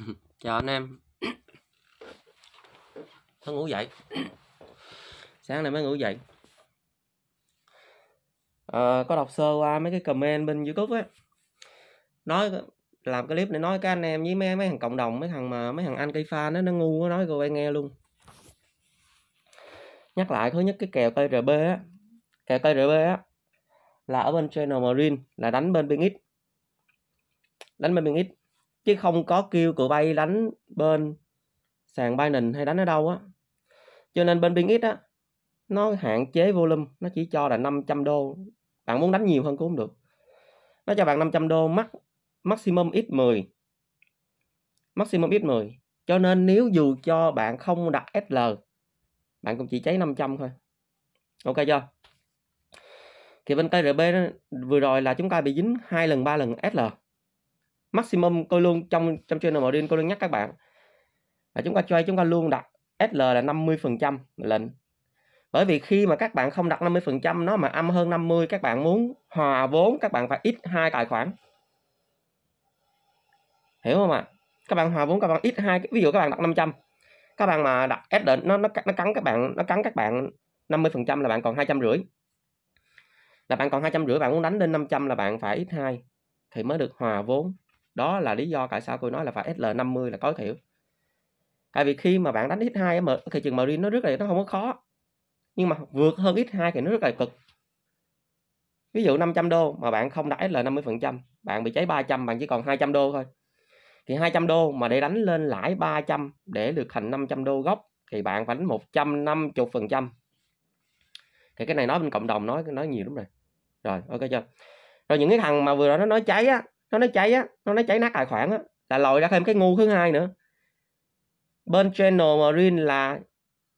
chào anh em nó ngủ dậy sáng nay mới ngủ dậy à, có đọc sơ qua mấy cái comment bên youtube á nói làm cái clip để nói các anh em với mấy mấy thằng cộng đồng mấy thằng mà mấy thằng anh cây pha nó nó ngu nó nói rồi nghe luôn nhắc lại thứ nhất cái kèo cây rb á kèo cây rb á là ở bên channel marine là đánh bên biên ít đánh bên biên ít chứ không có kêu cựu bay đánh bên sàn Binance hay đánh ở đâu á cho nên bên BNX á nó hạn chế volume nó chỉ cho là 500 đô bạn muốn đánh nhiều hơn cũng không được nó cho bạn 500 đô max maximum x10 maximum x10 cho nên nếu dù cho bạn không đặt SL bạn cũng chỉ cháy 500 thôi ok chưa thì bên krb đó, vừa rồi là chúng ta bị dính hai lần ba lần SL maximum tôi luôn trong trong channel Marine tôi luôn nhắc các bạn là chúng ta chơi chúng ta luôn đặt SL là 50% lệnh bởi vì khi mà các bạn không đặt 50% nó mà âm hơn 50 các bạn muốn hòa vốn các bạn phải ít hai tài khoản hiểu không ạ à? các bạn hòa vốn các bạn ít hai ví dụ các bạn đặt 500 các bạn mà đặt SL nó nó nó cắn các bạn nó cắn các bạn 50% là bạn còn hai trăm rưỡi là bạn còn hai trăm rưỡi bạn muốn đánh lên 500 là bạn phải ít hai thì mới được hòa vốn đó là lý do tại sao tôi nói là phải SL50 là tối thiểu tại vì khi mà bạn đánh x2 thì trường marine nó rất là nó không có khó nhưng mà vượt hơn x2 thì nó rất là cực ví dụ 500 đô mà bạn không đãi là 50 phần trăm bạn bị cháy 300 bạn chỉ còn 200 đô thôi thì 200 đô mà để đánh lên lãi 300 để được thành 500 đô gốc thì bạn phải đánh 150 phần trăm thì cái này nói bên cộng đồng nói nói nhiều lắm rồi rồi ok chưa rồi những cái thằng mà vừa rồi nó nói cháy á nó nó cháy á nó nó cháy nát tài khoản á là lòi ra thêm cái ngu thứ hai nữa bên channel marine là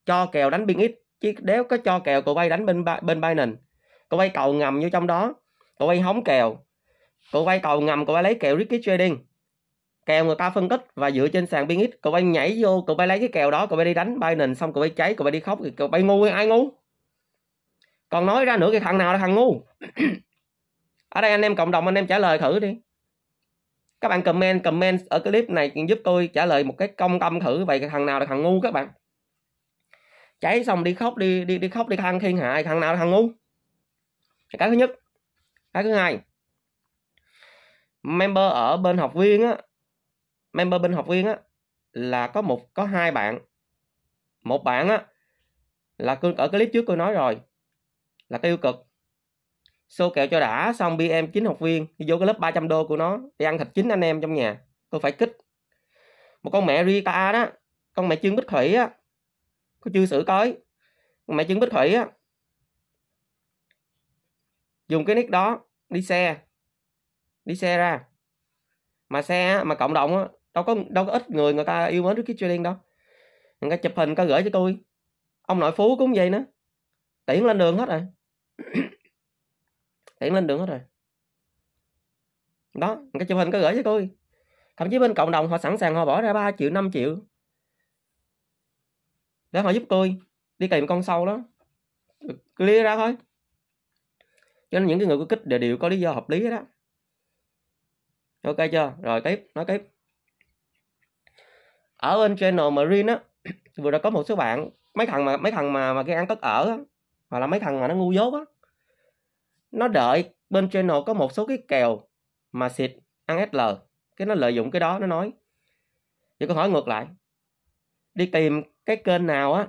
cho kèo đánh biên ít chứ nếu có cho kèo cậu bay đánh bên bên binance cậu bay cầu ngầm vô trong đó cậu bay hóng kèo cậu bay cầu ngầm cậu bay lấy kèo risky trading kèo người ta phân tích và dựa trên sàn biên ít cậu bay nhảy vô cậu bay lấy cái kèo đó cậu bay đi đánh binance xong cậu bay cháy cậu bay đi khóc cậu bay ngu ai ngu còn nói ra nữa cái thằng nào là thằng ngu ở đây anh em cộng đồng anh em trả lời thử đi các bạn comment comment ở clip này giúp tôi trả lời một cái công tâm thử vậy thằng nào là thằng ngu các bạn cháy xong đi khóc đi đi đi khóc đi than thiên hại thằng nào là thằng ngu cái thứ nhất cái thứ hai member ở bên học viên á member bên học viên á là có một có hai bạn một bạn á là ở clip trước tôi nói rồi là cái tiêu cực xô kẹo cho đã xong bm em chín học viên đi vô cái lớp 300 đô của nó đi ăn thịt chín anh em trong nhà tôi phải kích một con mẹ Rita đó con mẹ chương bích thủy á có chưa xử tới con mẹ chương bích thủy á dùng cái nick đó đi xe đi xe ra mà xe mà cộng đồng á đâu có đâu có ít người người ta yêu mến cái trading đâu người ta chụp hình người ta gửi cho tôi ông nội phú cũng vậy nữa tiễn lên đường hết rồi hiển lên đường hết rồi đó cái chụp hình có gửi cho tôi thậm chí bên cộng đồng họ sẵn sàng họ bỏ ra 3 triệu 5 triệu để họ giúp tôi đi tìm con sâu đó clear ra thôi cho nên những cái người có kích đều, đều có lý do hợp lý đó ok chưa rồi tiếp nói tiếp ở bên channel marine á vừa đã có một số bạn mấy thằng mà mấy thằng mà mà cái ăn tất ở á hoặc là mấy thằng mà nó ngu dốt á nó đợi bên channel có một số cái kèo mà xịt ăn SL cái nó lợi dụng cái đó nó nói vậy con hỏi ngược lại đi tìm cái kênh nào á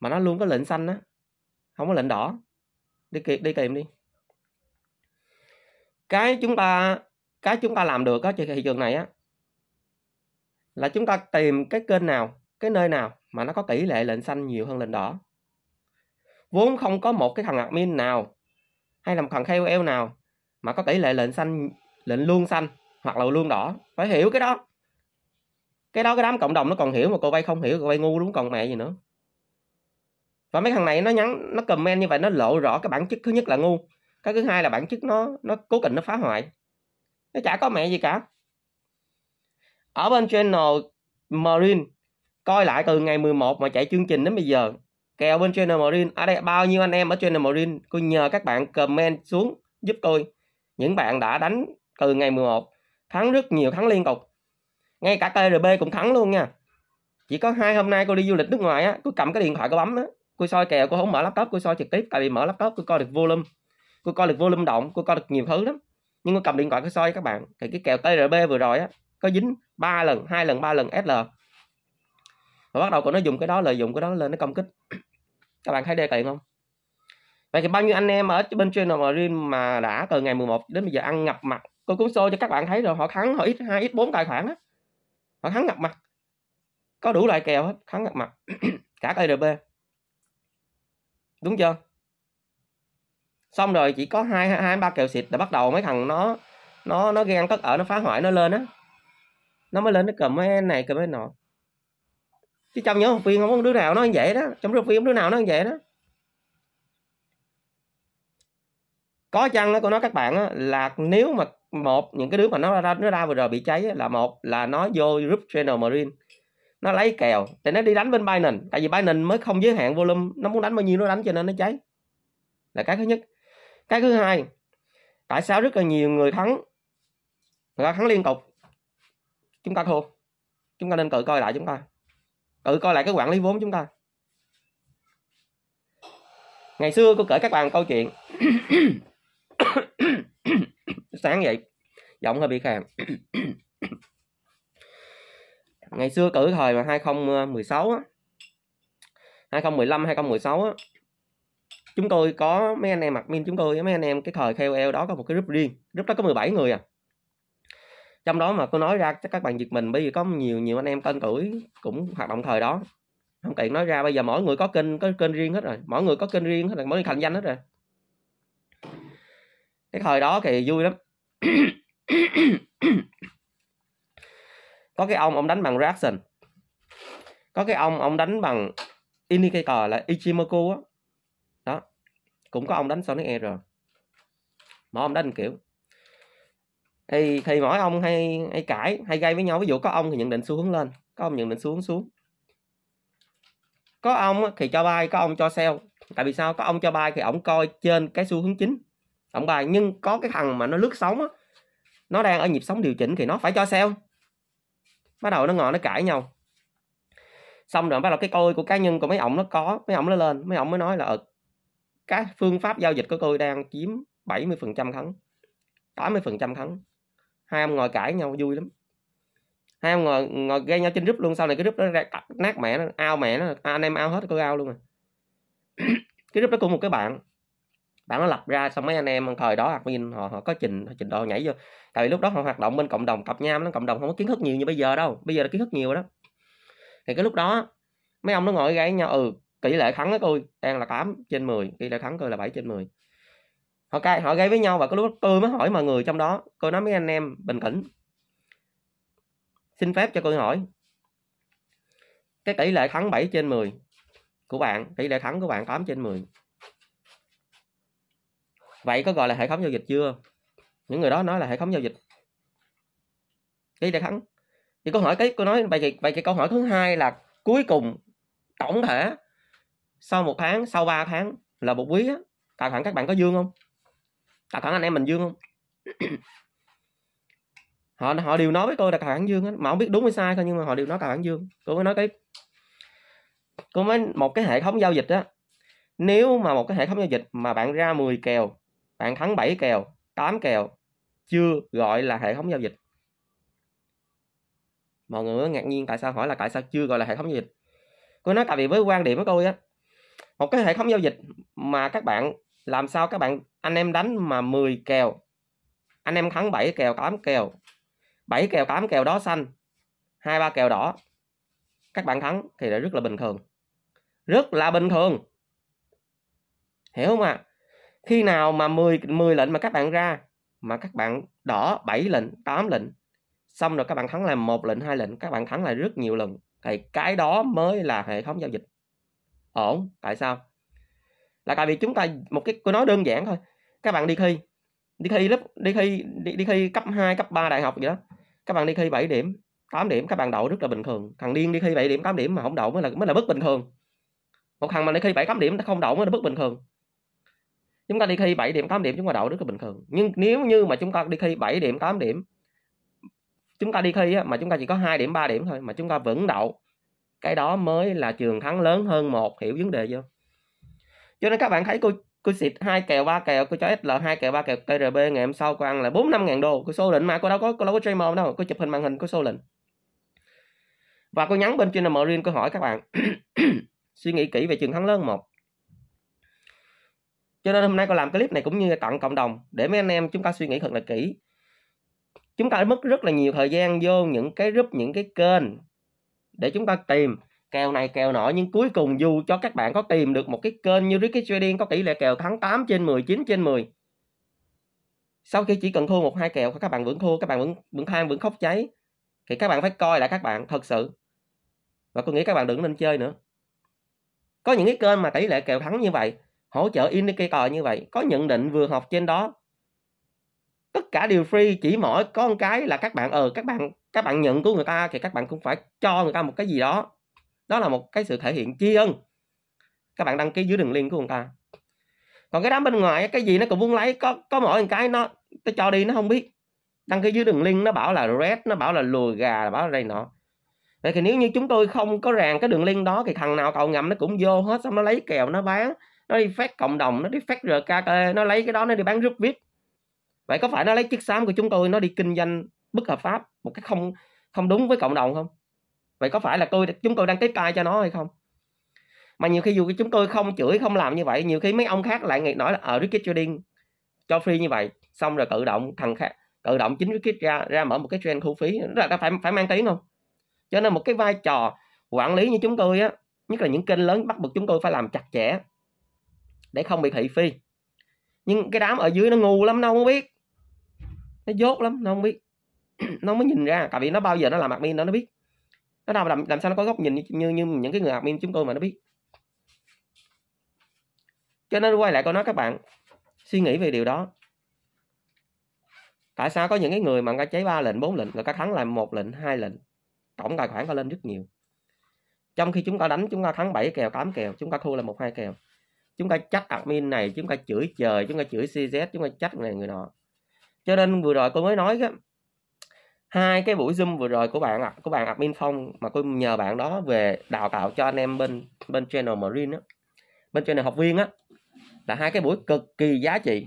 mà nó luôn có lệnh xanh á không có lệnh đỏ đi kiệt đi tìm đi cái chúng ta cái chúng ta làm được á trên thị trường này á là chúng ta tìm cái kênh nào cái nơi nào mà nó có tỷ lệ lệnh xanh nhiều hơn lệnh đỏ vốn không có một cái thằng admin nào hay là một thằng KOL nào mà có tỷ lệ lệnh xanh lệnh luôn xanh hoặc là luôn đỏ phải hiểu cái đó cái đó cái đám cộng đồng nó còn hiểu mà cô vay không hiểu cô vay ngu đúng còn mẹ gì nữa và mấy thằng này nó nhắn nó comment như vậy nó lộ rõ cái bản chất thứ nhất là ngu cái thứ hai là bản chất nó nó cố tình nó phá hoại nó chả có mẹ gì cả ở bên channel Marine coi lại từ ngày 11 mà chạy chương trình đến bây giờ kèo bên Channel Marine ở à đây bao nhiêu anh em ở Channel Marine cô nhờ các bạn comment xuống giúp tôi những bạn đã đánh từ ngày 11 thắng rất nhiều thắng liên tục ngay cả KRB cũng thắng luôn nha chỉ có hai hôm nay cô đi du lịch nước ngoài á cô cầm cái điện thoại cô bấm á cô soi kèo cô không mở laptop cô soi trực tiếp tại vì mở laptop cô coi được volume cô coi được volume động cô coi được nhiều thứ lắm nhưng cô cầm điện thoại cô soi các bạn thì cái kèo TRB vừa rồi á có dính ba lần hai lần ba lần SL và bắt đầu cô nó dùng cái đó lợi dụng cái đó lên nó công kích các bạn thấy đê tiện không vậy thì bao nhiêu anh em ở bên channel marine mà đã từ ngày 11 đến bây giờ ăn ngập mặt cô cũng show cho các bạn thấy rồi họ thắng họ ít hai ít bốn tài khoản á họ thắng ngập mặt có đủ loại kèo hết thắng ngập mặt cả EDB đúng chưa xong rồi chỉ có hai hai ba kèo xịt là bắt đầu mấy thằng nó nó nó ghen tất ở nó phá hoại nó lên á nó mới lên nó cầm mấy này cầm mấy nọ chứ trong những học viên không có đứa nào nó như vậy đó trong lớp viên không đứa nào nó như vậy đó có chăng nó nói các bạn là nếu mà một những cái đứa mà nó ra nó ra vừa rồi bị cháy là một là nó vô group channel marine nó lấy kèo thì nó đi đánh bên Binance tại vì Binance mới không giới hạn volume nó muốn đánh bao nhiêu nó đánh cho nên nó cháy là cái thứ nhất cái thứ hai tại sao rất là nhiều người thắng người ta thắng liên tục chúng ta thua chúng ta nên tự coi lại chúng ta tự coi lại cái quản lý vốn chúng ta ngày xưa cô kể các bạn câu chuyện sáng vậy giọng hơi bị khàn ngày xưa cử thời mà 2016 á 2015 2016 á chúng tôi có mấy anh em mặc min chúng tôi mấy anh em cái thời KOL đó có một cái group riêng group đó có 17 người à trong đó mà tôi nói ra chắc các bạn giật mình bởi vì có nhiều nhiều anh em tên tuổi cũng hoạt động thời đó không tiện nói ra bây giờ mỗi người có kênh có kênh riêng hết rồi mỗi người có kênh riêng hết rồi mỗi người thành danh hết rồi cái thời đó thì vui lắm có cái ông ông đánh bằng reaction có cái ông ông đánh bằng indicator là ichimoku á đó. đó cũng có ông đánh sau sonic rồi mỗi ông đánh kiểu thì thì mỗi ông hay hay cãi hay gây với nhau ví dụ có ông thì nhận định xu hướng lên có ông nhận định xu hướng xuống có ông thì cho bay có ông cho sell tại vì sao có ông cho bay thì ổng coi trên cái xu hướng chính ổng bài nhưng có cái thằng mà nó lướt sóng á nó đang ở nhịp sóng điều chỉnh thì nó phải cho sell bắt đầu nó ngồi nó cãi nhau xong rồi bắt đầu cái coi của cá nhân của mấy ổng nó có mấy ổng nó lên mấy ổng mới nói là ừ, cái phương pháp giao dịch của tôi đang chiếm 70% thắng tám mươi phần trăm thắng hai ông ngồi cãi nhau vui lắm hai ông ngồi ngồi gây nhau trên group luôn sau này cái group nó ra nát mẹ nó ao mẹ nó anh em ao hết có ao luôn à cái group đó của một cái bạn bạn nó lập ra xong mấy anh em thời đó học viên họ họ có trình trình độ nhảy vô tại vì lúc đó họ hoạt động bên cộng đồng cặp nham nó cộng đồng không có kiến thức nhiều như bây giờ đâu bây giờ là kiến thức nhiều đó thì cái lúc đó mấy ông nó ngồi gây nhau ừ tỷ lệ thắng á tôi đang là 8 trên 10 tỷ lệ thắng tôi là 7 trên 10 họ cay họ gây với nhau và có lúc tôi mới hỏi mọi người trong đó cô nói mấy anh em bình tĩnh xin phép cho tôi hỏi cái tỷ lệ thắng 7 trên 10 của bạn tỷ lệ thắng của bạn 8 trên 10 vậy có gọi là hệ thống giao dịch chưa những người đó nói là hệ thống giao dịch tỷ lệ thắng thì câu hỏi cái cô nói vậy thì vậy thì câu hỏi thứ hai là cuối cùng tổng thể sau một tháng sau 3 tháng là một quý á tài khoản các bạn có dương không tài khoản anh em mình dương không họ họ đều nói với tôi là tài khoản dương ấy. mà không biết đúng hay sai thôi nhưng mà họ đều nói tài khoản dương tôi mới nói cái tôi mới một cái hệ thống giao dịch á nếu mà một cái hệ thống giao dịch mà bạn ra 10 kèo bạn thắng 7 kèo 8 kèo chưa gọi là hệ thống giao dịch mọi người ngạc nhiên tại sao hỏi là tại sao chưa gọi là hệ thống giao dịch tôi nói tại vì với quan điểm của tôi á một cái hệ thống giao dịch mà các bạn làm sao các bạn anh em đánh mà 10 kèo anh em thắng 7 kèo 8 kèo 7 kèo 8 kèo đó xanh hai ba kèo đỏ các bạn thắng thì là rất là bình thường rất là bình thường hiểu không ạ à? khi nào mà 10 10 lệnh mà các bạn ra mà các bạn đỏ 7 lệnh 8 lệnh xong rồi các bạn thắng là một lệnh hai lệnh các bạn thắng là rất nhiều lần thì cái đó mới là hệ thống giao dịch ổn tại sao là tại vì chúng ta một cái câu nói đơn giản thôi các bạn đi thi đi thi lớp đi thi đi, đi thi cấp 2, cấp 3 đại học gì đó các bạn đi thi 7 điểm 8 điểm các bạn đậu rất là bình thường thằng điên đi thi 7 điểm 8 điểm mà không đậu mới là mới là bất bình thường một thằng mà đi thi 7 8 điểm nó không đậu mới là bất bình thường chúng ta đi thi 7 điểm 8 điểm chúng ta đậu rất là bình thường nhưng nếu như mà chúng ta đi thi 7 điểm 8 điểm chúng ta đi thi mà chúng ta chỉ có 2 điểm 3 điểm thôi mà chúng ta vẫn đậu cái đó mới là trường thắng lớn hơn một hiểu vấn đề chưa cho nên các bạn thấy cô cô xịt hai kèo ba kèo cô cho sl hai kèo ba kèo trb ngày hôm sau cô ăn là bốn năm ngàn đô cô số lệnh mà cô đâu có cô đâu có chơi streamer đâu cô chụp hình màn hình cô số lệnh và cô nhắn bên trên là riêng cô hỏi các bạn suy nghĩ kỹ về trường thắng lớn một cho nên hôm nay cô làm clip này cũng như tặng cộng đồng để mấy anh em chúng ta suy nghĩ thật là kỹ chúng ta mất rất là nhiều thời gian vô những cái group những cái kênh để chúng ta tìm kèo này kèo nọ nhưng cuối cùng dù cho các bạn có tìm được một cái kênh như Ricky Trading có tỷ lệ kèo thắng 8 trên 10, 9 trên 10. Sau khi chỉ cần thua một hai kèo các bạn vẫn thua, các bạn vẫn vẫn than vẫn khóc cháy thì các bạn phải coi lại các bạn thật sự. Và tôi nghĩ các bạn đừng nên chơi nữa. Có những cái kênh mà tỷ lệ kèo thắng như vậy, hỗ trợ indicator như vậy, có nhận định vừa học trên đó. Tất cả đều free, chỉ mỗi con cái là các bạn ờ các bạn các bạn nhận của người ta thì các bạn cũng phải cho người ta một cái gì đó đó là một cái sự thể hiện tri ân các bạn đăng ký dưới đường link của chúng ta còn cái đám bên ngoài cái gì nó cũng muốn lấy có có mỗi cái nó nó cho đi nó không biết đăng ký dưới đường link nó bảo là red nó bảo là lùi gà nó bảo là đây nọ vậy thì nếu như chúng tôi không có ràng cái đường link đó thì thằng nào cậu ngầm nó cũng vô hết xong nó lấy kèo nó bán nó đi phát cộng đồng nó đi phát rkt nó lấy cái đó nó đi bán rút vip vậy có phải nó lấy chiếc xám của chúng tôi nó đi kinh doanh bất hợp pháp một cái không không đúng với cộng đồng không vậy có phải là tôi chúng tôi đang tiếp tay cho nó hay không mà nhiều khi dù chúng tôi không chửi không làm như vậy nhiều khi mấy ông khác lại nghĩ nói là ở ờ, Ricky Trading cho free như vậy xong rồi tự động thằng khác tự động chính Ricky ra ra mở một cái trend thu phí rất là phải phải mang tiếng không cho nên một cái vai trò quản lý như chúng tôi á nhất là những kênh lớn bắt buộc chúng tôi phải làm chặt chẽ để không bị thị phi nhưng cái đám ở dưới nó ngu lắm nó không biết nó dốt lắm nó không biết nó mới nhìn ra tại vì nó bao giờ nó làm mặt admin nó nó biết nó nào làm, làm sao nó có góc nhìn như, như những cái người admin chúng tôi mà nó biết cho nên quay lại câu nói các bạn suy nghĩ về điều đó tại sao có những cái người mà người ta cháy ba lệnh bốn lệnh người ta thắng làm một lệnh hai lệnh tổng tài khoản có lên rất nhiều trong khi chúng ta đánh chúng ta thắng 7 kèo 8 kèo chúng ta thua là một hai kèo chúng ta trách admin này chúng ta chửi trời chúng ta chửi cz chúng ta trách này người nọ cho nên vừa rồi tôi mới nói cái hai cái buổi zoom vừa rồi của bạn ạ của bạn admin phong mà tôi nhờ bạn đó về đào tạo cho anh em bên bên channel marine á bên channel học viên á là hai cái buổi cực kỳ giá trị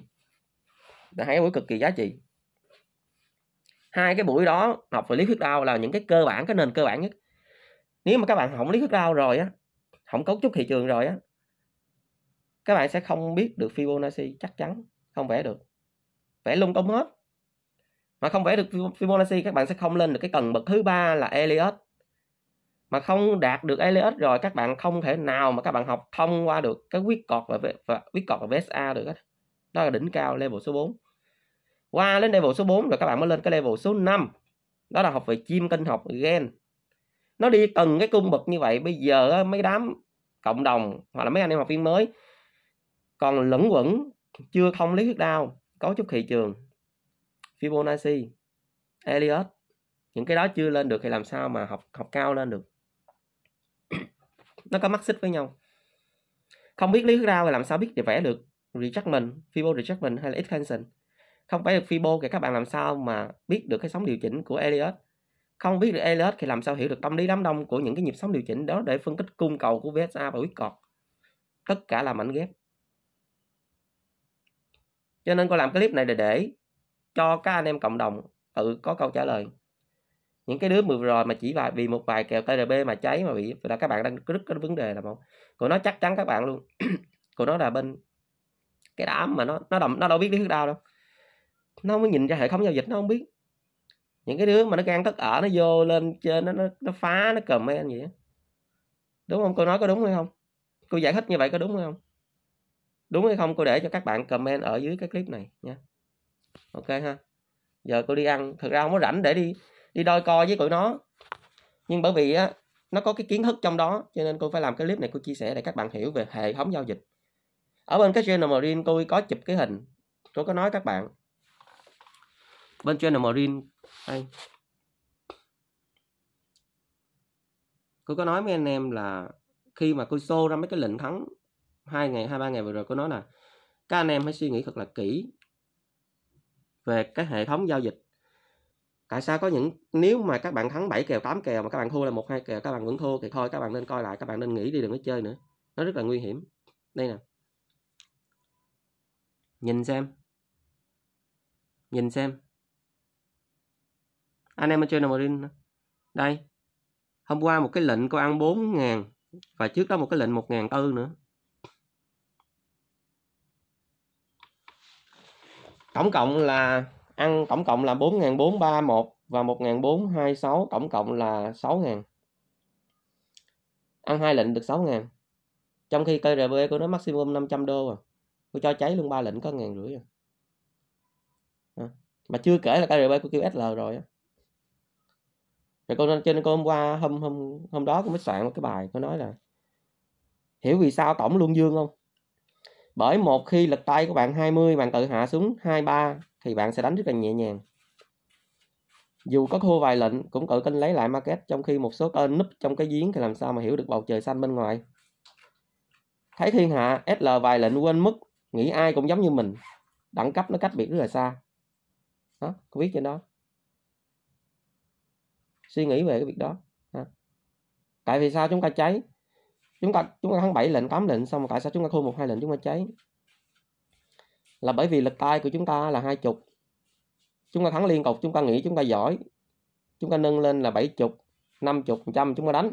là hai cái buổi cực kỳ giá trị hai cái buổi đó học về lý thuyết đau là những cái cơ bản cái nền cơ bản nhất nếu mà các bạn không lý thuyết đau rồi á không cấu trúc thị trường rồi á các bạn sẽ không biết được Fibonacci chắc chắn không vẽ được vẽ lung tung hết mà không vẽ được Fibonacci các bạn sẽ không lên được cái tầng bậc thứ ba là Elliot mà không đạt được Elliot rồi các bạn không thể nào mà các bạn học thông qua được cái quyết cọt và, quyết cọt và VSA được hết đó là đỉnh cao level số 4 qua lên level số 4 rồi các bạn mới lên cái level số 5 đó là học về chim kênh học gen nó đi từng cái cung bậc như vậy bây giờ mấy đám cộng đồng hoặc là mấy anh em học viên mới còn lẫn quẩn chưa thông lý thuyết đao cấu trúc thị trường Fibonacci, Elliot những cái đó chưa lên được thì làm sao mà học học cao lên được nó có mắc xích với nhau không biết lý thuyết rao thì làm sao biết để vẽ được retractment fibo retractment hay là extension? không phải được fibo thì các bạn làm sao mà biết được cái sóng điều chỉnh của Elliot không biết được Elliot thì làm sao hiểu được tâm lý đám đông của những cái nhịp sóng điều chỉnh đó để phân tích cung cầu của VSA và Whitcord tất cả là mảnh ghép cho nên cô làm clip này để để cho các anh em cộng đồng tự có câu trả lời những cái đứa vừa rồi mà chỉ là vì một vài kèo TRB mà cháy mà bị là các bạn đang rất có vấn đề là một của nó chắc chắn các bạn luôn của nó là bên cái đám mà nó nó đồng nó đâu biết lý thuyết đau đâu nó mới nhìn ra hệ thống giao dịch nó không biết những cái đứa mà nó gan tất ở nó vô lên trên nó nó, nó phá nó cầm mấy anh vậy đúng không cô nói có đúng hay không cô giải thích như vậy có đúng hay không đúng hay không cô để cho các bạn comment ở dưới cái clip này nha ok ha giờ cô đi ăn thật ra không có rảnh để đi đi đôi co với tụi nó nhưng bởi vì á nó có cái kiến thức trong đó cho nên cô phải làm cái clip này cô chia sẻ để các bạn hiểu về hệ thống giao dịch ở bên cái channel marine tôi có chụp cái hình Tôi có nói các bạn bên channel marine đây cô có nói với anh em là khi mà cô xô ra mấy cái lệnh thắng hai ngày hai ba ngày vừa rồi cô nói là các anh em hãy suy nghĩ thật là kỹ về cái hệ thống giao dịch tại sao có những nếu mà các bạn thắng 7 kèo 8 kèo mà các bạn thua là một hai kèo các bạn vẫn thua thì thôi các bạn nên coi lại các bạn nên nghỉ đi đừng có chơi nữa nó rất là nguy hiểm đây nè nhìn xem nhìn xem anh em chơi Namarin đây hôm qua một cái lệnh cô ăn 4 ngàn và trước đó một cái lệnh 1 ngàn tư nữa tổng cộng là ăn tổng cộng là 4431 và 1426 tổng cộng là 6000 ăn hai lệnh được 6000 trong khi cây RB của nó maximum 500 đô à cô cho cháy luôn ba lệnh có ngàn rưỡi à. mà chưa kể là cây RB của kêu rồi á rồi cô trên nên hôm qua hôm hôm hôm đó cũng mới soạn một cái bài có nói là hiểu vì sao tổng luôn dương không bởi một khi lực tay của bạn 20 bạn tự hạ xuống 23 thì bạn sẽ đánh rất là nhẹ nhàng dù có thua vài lệnh cũng tự tin lấy lại market trong khi một số kênh núp trong cái giếng thì làm sao mà hiểu được bầu trời xanh bên ngoài thấy thiên hạ SL vài lệnh quên mất nghĩ ai cũng giống như mình đẳng cấp nó cách biệt rất là xa đó có viết trên đó suy nghĩ về cái việc đó tại vì sao chúng ta cháy chúng ta chúng ta thắng 7 lệnh 8 lệnh xong rồi tại sao chúng ta thua một hai lệnh chúng ta cháy là bởi vì lực tay của chúng ta là hai chục chúng ta thắng liên tục chúng ta nghĩ chúng ta giỏi chúng ta nâng lên là bảy chục năm chục trăm chúng ta đánh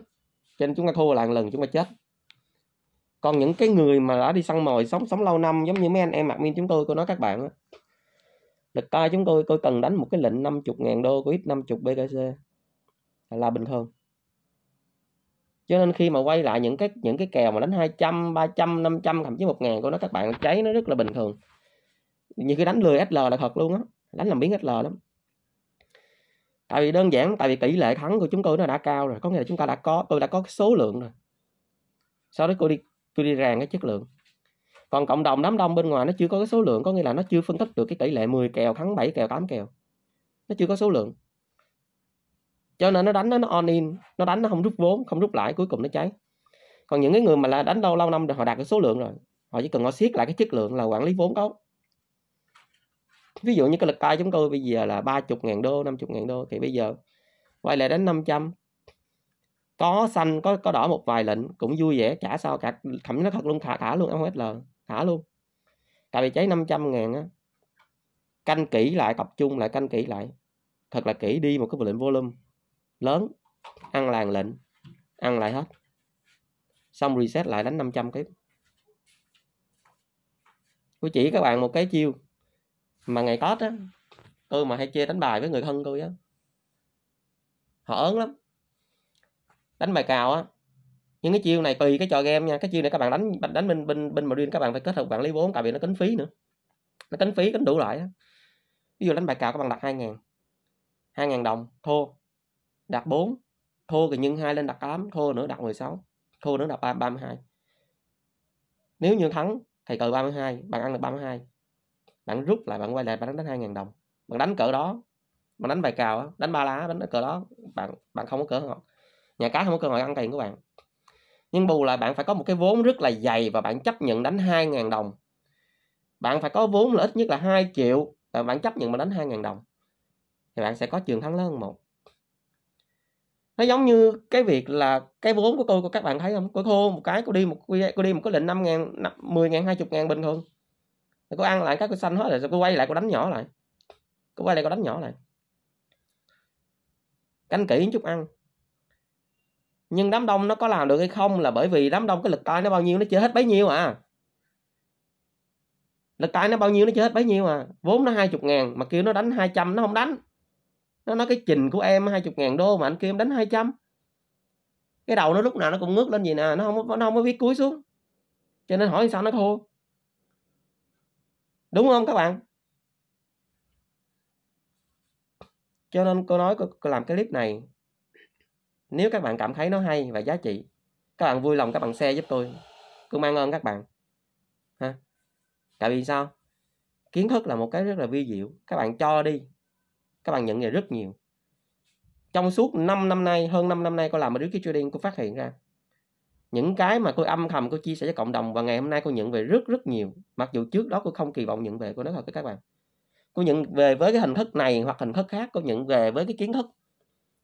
cho nên chúng ta thua lại lần chúng ta chết còn những cái người mà đã đi săn mồi sống sống lâu năm giống như mấy anh em mặc minh chúng tôi tôi nói các bạn lực tay chúng tôi tôi cần đánh một cái lệnh 50 ngàn đô của ít 50 BTC là bình thường cho nên khi mà quay lại những cái những cái kèo mà đánh 200, 300, 500 thậm chí 1000 của nó các bạn cháy nó rất là bình thường như cái đánh lười SL là thật luôn á đánh làm biến SL lắm tại vì đơn giản tại vì tỷ lệ thắng của chúng tôi nó đã cao rồi có nghĩa là chúng ta đã có tôi đã có cái số lượng rồi sau đó tôi đi tôi đi ràng cái chất lượng còn cộng đồng đám đông bên ngoài nó chưa có cái số lượng có nghĩa là nó chưa phân tích được cái tỷ lệ 10 kèo thắng 7 kèo 8 kèo nó chưa có số lượng cho nên nó đánh nó, nó on in nó đánh nó không rút vốn không rút lãi cuối cùng nó cháy còn những cái người mà là đánh lâu lâu năm rồi họ đạt cái số lượng rồi họ chỉ cần họ siết lại cái chất lượng là quản lý vốn tốt ví dụ như cái lực tay chúng tôi bây giờ là 30 ngàn đô 50 ngàn đô thì bây giờ quay lại đến 500 có xanh có có đỏ một vài lệnh cũng vui vẻ trả sao cả thậm chí nó thật luôn thả thả luôn em không lời thả luôn tại vì cháy 500 ngàn á canh kỹ lại tập trung lại canh kỹ lại thật là kỹ đi một cái lệnh volume lớn ăn làng lệnh ăn lại hết xong reset lại đánh 500 cái tôi chỉ các bạn một cái chiêu mà ngày tết á tôi mà hay chơi đánh bài với người thân tôi á họ ớn lắm đánh bài cào á nhưng cái chiêu này tùy cái trò game nha cái chiêu này các bạn đánh đánh bên bên bên mà riêng các bạn phải kết hợp quản lý vốn tại vì nó tính phí nữa nó tính phí tính đủ loại á ví dụ đánh bài cào các bạn đặt hai ngàn hai ngàn đồng thua đặt 4 thua thì nhân 2 lên đặt 8 thua nữa đạt 16 thua nữa đạt 3, 32 nếu như thắng thầy cờ 32 bạn ăn được 32 bạn rút lại bạn quay lại bạn đánh 2.000 đồng bạn đánh cỡ đó bạn đánh bài cào đánh ba lá đánh cờ đó bạn bạn không có cỡ hội nhà cái không có cơ hội ăn tiền của bạn nhưng bù lại bạn phải có một cái vốn rất là dày và bạn chấp nhận đánh 2.000 đồng bạn phải có vốn là ít nhất là 2 triệu và bạn chấp nhận mà đánh 2.000 đồng thì bạn sẽ có trường thắng lớn hơn một nó giống như cái việc là cái vốn của tôi của các bạn thấy không cô thô một cái cô đi một cô đi một cái lệnh năm ngàn mười ngàn hai chục ngàn bình thường rồi cô ăn lại cái cô xanh hết rồi cô quay lại cô đánh nhỏ lại cô quay lại cô đánh nhỏ lại canh kỹ chút ăn nhưng đám đông nó có làm được hay không là bởi vì đám đông cái lực tay nó bao nhiêu nó chưa hết bấy nhiêu à lực tay nó bao nhiêu nó chưa hết bấy nhiêu à vốn nó hai chục ngàn mà kêu nó đánh 200 nó không đánh nó nói cái trình của em 20 ngàn đô mà anh kia em đánh 200 cái đầu nó lúc nào nó cũng ngước lên gì nè nó không nó không có biết cúi xuống cho nên hỏi sao nó thua đúng không các bạn cho nên cô nói cô, cô làm cái clip này nếu các bạn cảm thấy nó hay và giá trị các bạn vui lòng các bạn share giúp tôi cô mang ơn các bạn ha tại vì sao kiến thức là một cái rất là vi diệu các bạn cho đi các bạn nhận về rất nhiều trong suốt 5 năm nay hơn 5 năm nay cô làm ở risk trading cô phát hiện ra những cái mà cô âm thầm cô chia sẻ cho cộng đồng và ngày hôm nay cô nhận về rất rất nhiều mặc dù trước đó cô không kỳ vọng nhận về cô nói thật với các bạn cô nhận về với cái hình thức này hoặc hình thức khác cô nhận về với cái kiến thức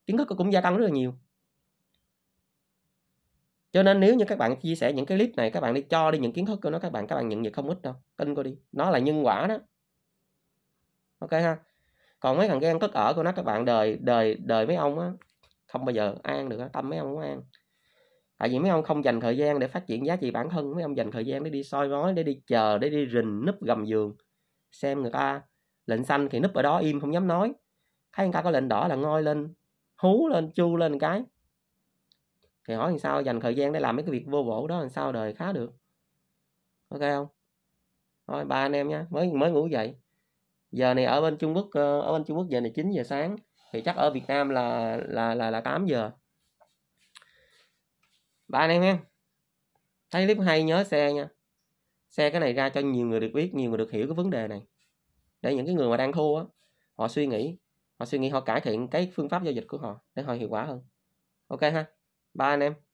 kiến thức cô cũng gia tăng rất là nhiều cho nên nếu như các bạn chia sẻ những cái clip này các bạn đi cho đi những kiến thức của nói các bạn các bạn nhận được không ít đâu tin cô đi nó là nhân quả đó ok ha còn mấy thằng gan tức ở của nó các bạn đời đời đời mấy ông á không bao giờ an được tâm mấy ông không an tại vì mấy ông không dành thời gian để phát triển giá trị bản thân mấy ông dành thời gian để đi soi mói để đi chờ để đi rình núp gầm giường xem người ta lệnh xanh thì núp ở đó im không dám nói thấy người ta có lệnh đỏ là ngoi lên hú lên chu lên cái thì hỏi làm sao dành thời gian để làm mấy cái việc vô bổ đó làm sao đời khá được ok không thôi ba anh em nhé mới mới ngủ dậy giờ này ở bên Trung Quốc ờ, ở bên Trung Quốc giờ này 9 giờ sáng thì chắc ở Việt Nam là là là là 8 giờ ba anh em nha thấy clip hay nhớ xe nha xe cái này ra cho nhiều người được biết nhiều người được hiểu cái vấn đề này để những cái người mà đang thua á họ suy nghĩ họ suy nghĩ họ cải thiện cái phương pháp giao dịch của họ để họ hiệu quả hơn ok ha ba anh em